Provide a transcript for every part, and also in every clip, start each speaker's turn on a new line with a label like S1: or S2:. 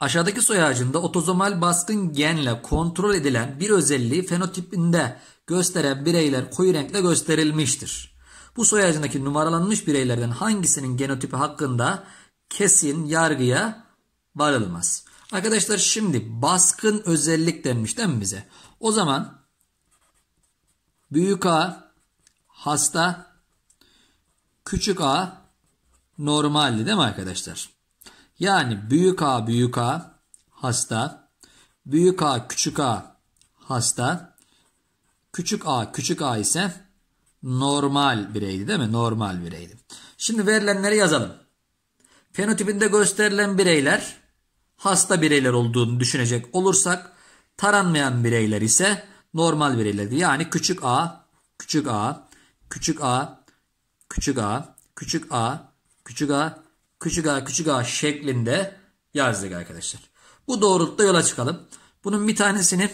S1: Aşağıdaki soy ağacında otozomal baskın genle kontrol edilen bir özelliği fenotipinde gösteren bireyler koyu renkle gösterilmiştir. Bu soy ağacındaki numaralanmış bireylerden hangisinin genotipi hakkında kesin yargıya varılmaz. Arkadaşlar şimdi baskın özellik denmiş değil mi bize? O zaman büyük A hasta, küçük A normaldi değil mi arkadaşlar? Yani büyük A büyük A hasta, büyük A küçük A hasta, küçük A küçük A ise normal bireydi değil mi? Normal bireydi. Şimdi verilenleri yazalım. Fenotipinde gösterilen bireyler hasta bireyler olduğunu düşünecek olursak taranmayan bireyler ise normal bireylerdi. Yani küçük a, küçük a, küçük a, küçük a, küçük a, küçük a, küçük a küçük a şeklinde yazdık arkadaşlar. Bu doğrultuda yola çıkalım. Bunun bir tanesini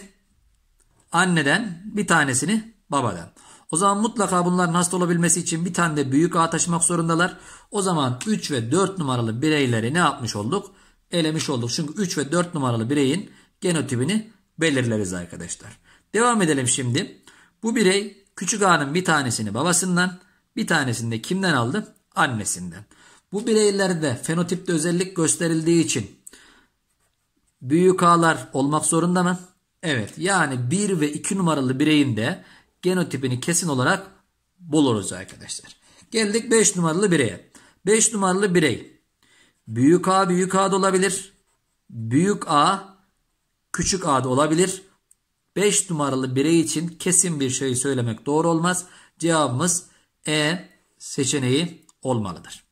S1: anneden bir tanesini babadan. O zaman mutlaka bunların hasta olabilmesi için bir tane de büyük A taşımak zorundalar. O zaman 3 ve 4 numaralı bireyleri ne yapmış olduk? Elemiş olduk. Çünkü 3 ve 4 numaralı bireyin genotipini belirleriz arkadaşlar. Devam edelim şimdi. Bu birey küçük A'nın bir tanesini babasından, bir tanesini de kimden aldı? Annesinden. Bu bireylerde fenotipte özellik gösterildiği için büyük A'lar olmak zorunda mı? Evet yani 1 ve 2 numaralı bireyin de genotipini kesin olarak buluruz arkadaşlar. Geldik 5 numaralı bireye. 5 numaralı birey büyük A büyük A'da olabilir. Büyük A küçük a'da olabilir. 5 numaralı birey için kesin bir şey söylemek doğru olmaz. Cevabımız E seçeneği olmalıdır.